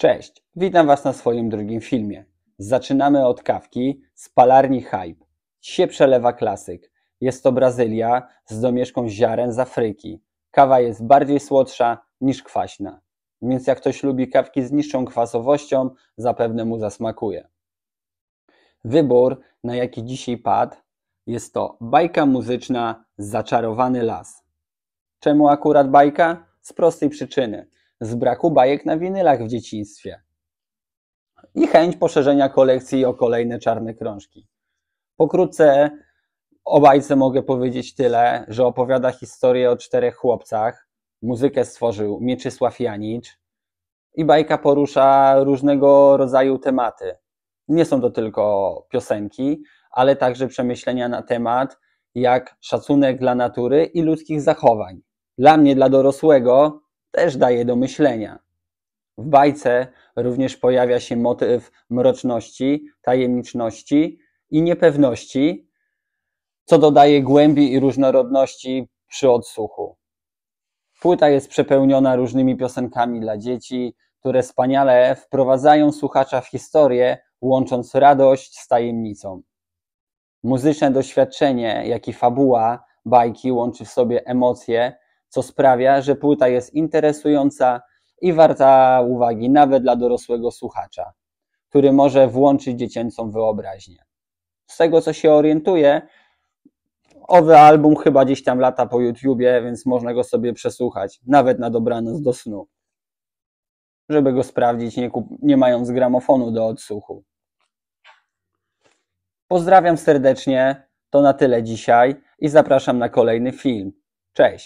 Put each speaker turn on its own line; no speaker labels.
Cześć, witam Was na swoim drugim filmie. Zaczynamy od kawki z palarni Hype. Się przelewa klasyk. Jest to Brazylia z domieszką ziaren z Afryki. Kawa jest bardziej słodsza niż kwaśna. Więc jak ktoś lubi kawki z niższą kwasowością, zapewne mu zasmakuje. Wybór, na jaki dzisiaj padł, jest to bajka muzyczna Zaczarowany las. Czemu akurat bajka? Z prostej przyczyny – z braku bajek na winylach w dzieciństwie i chęć poszerzenia kolekcji o kolejne czarne krążki. Pokrótce o bajce mogę powiedzieć tyle, że opowiada historię o czterech chłopcach, muzykę stworzył Mieczysław Janicz i bajka porusza różnego rodzaju tematy. Nie są to tylko piosenki, ale także przemyślenia na temat, jak szacunek dla natury i ludzkich zachowań. Dla mnie, dla dorosłego, też daje do myślenia. W bajce również pojawia się motyw mroczności, tajemniczności i niepewności, co dodaje głębi i różnorodności przy odsłuchu. Płyta jest przepełniona różnymi piosenkami dla dzieci, które wspaniale wprowadzają słuchacza w historię, łącząc radość z tajemnicą. Muzyczne doświadczenie, jak i fabuła bajki łączy w sobie emocje, co sprawia, że płyta jest interesująca i warta uwagi nawet dla dorosłego słuchacza, który może włączyć dziecięcą wyobraźnię. Z tego co się orientuję, owy album chyba gdzieś tam lata po YouTubie, więc można go sobie przesłuchać, nawet na dobranoc do snu. Żeby go sprawdzić, nie, kup- nie mając gramofonu do odsłuchu. Pozdrawiam serdecznie, to na tyle dzisiaj i zapraszam na kolejny film. Cześć!